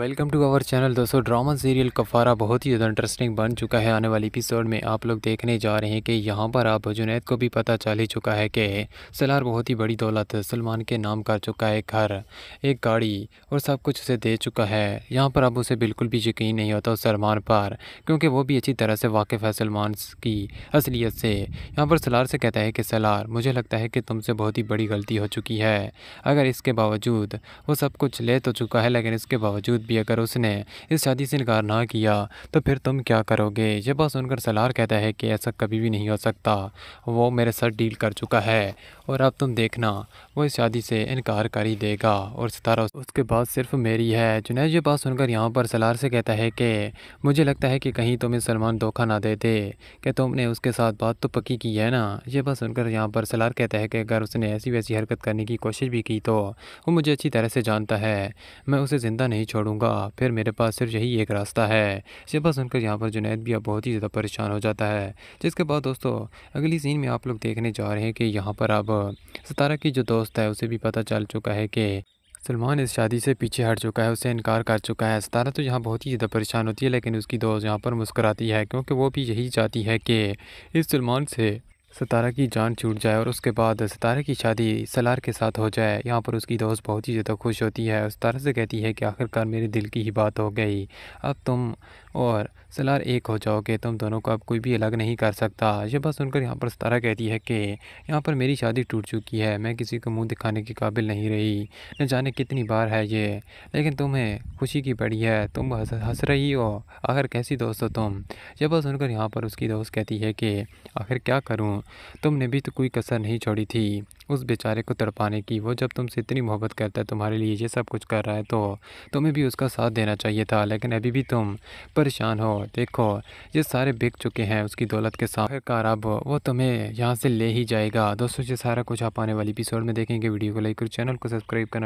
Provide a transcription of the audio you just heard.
welcome to our channel दोस्तों drama serial Kaffara बहुत ही ज़्यादा इंटरेस्टिंग बन चुका है आने वाली एपिसोड में आप लोग देखने जा रहे हैं कि यहाँ पर आप जुनेद को भी पता चल ही चुका है कि सलार बहुत ही बड़ी दौलत सलमान के नाम कर चुका है घर एक गाड़ी और सब कुछ उसे दे चुका है यहाँ पर अब उसे बिल्कुल भी यकीन नहीं होता सलमान पर क्योंकि वो भी अच्छी तरह से वाकिफ़ है सलमान की असलियत से यहाँ पर सलार से कहता है कि सलार मुझे लगता है कि तुमसे बहुत ही बड़ी गलती हो चुकी है अगर इसके बावजूद वो सब कुछ ले तो चुका है लेकिन इसके बावजूद बाद भी अगर उसने इस शादी से इनकार ना किया तो फिर तुम क्या करोगे ये बात सुनकर सलार कहता है कि ऐसा कभी भी नहीं हो सकता वो मेरे साथ डील कर चुका है और अब तुम देखना वो इस शादी से इनकार कर ही देगा और सितारा उसके बाद सिर्फ मेरी है जुनेद ये बात सुनकर यहाँ पर सलार से कहता है कि मुझे लगता है कि कहीं तुम्हें सलमान धोखा ना दे दे कि तुमने उसके साथ बात तो पक्की की है ना ये बात सुनकर यहाँ पर सलार कहता है कि अगर उसने ऐसी वैसी हरकत करने की कोशिश भी की तो वो मुझे अच्छी तरह से जानता है मैं उसे ज़िंदा नहीं छोड़ूँ दूंगा फिर मेरे पास सिर्फ यही एक रास्ता है बस सुनकर यहाँ पर जुनैद भी अब बहुत ही ज़्यादा परेशान हो जाता है जिसके बाद दोस्तों अगली सीन में आप लोग देखने जा रहे हैं कि यहाँ पर अब सतारा की जो दोस्त है उसे भी पता चल चुका है कि सलमान इस शादी से पीछे हट चुका है उसे इनकार कर चुका है सतारा तो यहाँ बहुत ही ज़्यादा परेशान होती है लेकिन उसकी दोस्त यहाँ पर मुस्कराती है क्योंकि वो भी यही चाहती है कि इस सलमान से सतारा की जान छूट जाए और उसके बाद सतारा की शादी सलार के साथ हो जाए यहाँ पर उसकी दोस्त बहुत ही ज़्यादा खुश होती है सतारा से कहती है कि आखिरकार मेरे दिल की ही बात हो गई अब तुम और सलार एक हो जाओगे तुम दोनों को अब कोई भी अलग नहीं कर सकता यह बस सुनकर यहाँ पर सतारा कहती है कि यहाँ पर मेरी शादी टूट चुकी है मैं किसी को मुँह दिखाने के काबिल नहीं रही न जाने कितनी बार है ये लेकिन तुम्हें खुशी की पड़ी है तुम हंस रही हो आखिर कैसी दोस्त हो तुम यह बस सुनकर यहाँ पर उसकी दोस्त कहती है कि आखिर क्या करूँ तुमने भी तो कोई कसर नहीं छोड़ी थी उस बेचारे को तड़पाने की वो जब तुमसे इतनी मोहब्बत करता है तुम्हारे लिए ये सब कुछ कर रहा है तो तुम्हें भी उसका साथ देना चाहिए था लेकिन अभी भी तुम परेशान हो देखो ये सारे बिक चुके हैं उसकी दौलत के साथ कार अब वो तुम्हें यहाँ से ले ही जाएगा दोस्तों ये सारा कुछ आप आने वाली अपिसोड में देखेंगे वीडियो को लाइक और चैनल को सब्सक्राइब करना